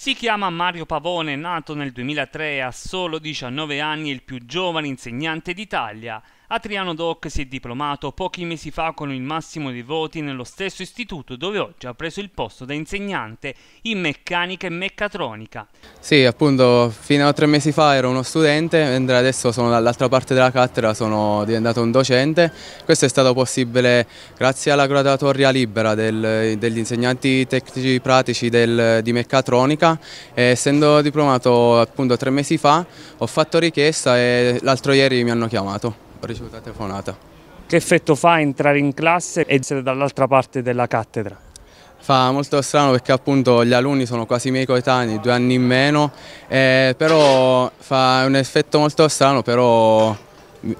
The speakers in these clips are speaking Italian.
Si chiama Mario Pavone, nato nel 2003 a solo 19 anni, il più giovane insegnante d'Italia Adriano Doc si è diplomato pochi mesi fa con il massimo dei voti nello stesso istituto dove oggi ha preso il posto da insegnante in meccanica e meccatronica. Sì, appunto, fino a tre mesi fa ero uno studente, mentre adesso sono dall'altra parte della cattedra, sono diventato un docente. Questo è stato possibile grazie alla graduatoria libera del, degli insegnanti tecnici pratici del, di meccatronica. E, essendo diplomato appunto tre mesi fa, ho fatto richiesta e l'altro ieri mi hanno chiamato. Ho ricevuto la telefonata. Che effetto fa entrare in classe e essere dall'altra parte della cattedra? Fa molto strano perché appunto gli alunni sono quasi miei coetanei, due anni in meno, eh, però fa un effetto molto strano, però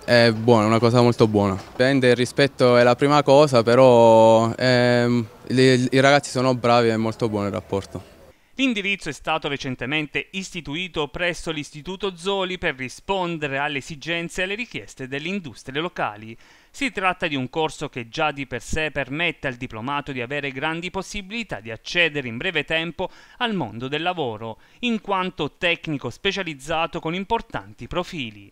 è buono, una cosa molto buona. Prende il rispetto è la prima cosa, però eh, i ragazzi sono bravi e è molto buono il rapporto. L'indirizzo è stato recentemente istituito presso l'Istituto Zoli per rispondere alle esigenze e alle richieste delle industrie locali. Si tratta di un corso che già di per sé permette al diplomato di avere grandi possibilità di accedere in breve tempo al mondo del lavoro, in quanto tecnico specializzato con importanti profili.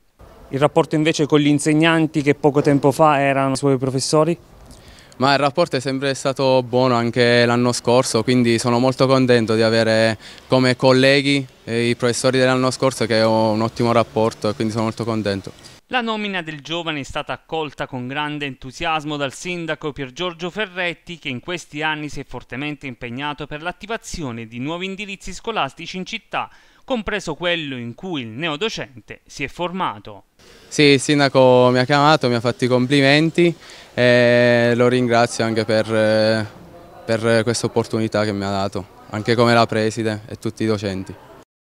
Il rapporto invece con gli insegnanti che poco tempo fa erano i suoi professori? Ma il rapporto è sempre stato buono anche l'anno scorso, quindi sono molto contento di avere come colleghi eh, i professori dell'anno scorso che ho un ottimo rapporto e quindi sono molto contento. La nomina del giovane è stata accolta con grande entusiasmo dal sindaco Pier Giorgio Ferretti che in questi anni si è fortemente impegnato per l'attivazione di nuovi indirizzi scolastici in città, compreso quello in cui il neodocente si è formato. Sì, il sindaco mi ha chiamato, mi ha fatto i complimenti e lo ringrazio anche per, eh, per questa opportunità che mi ha dato, anche come la preside e tutti i docenti.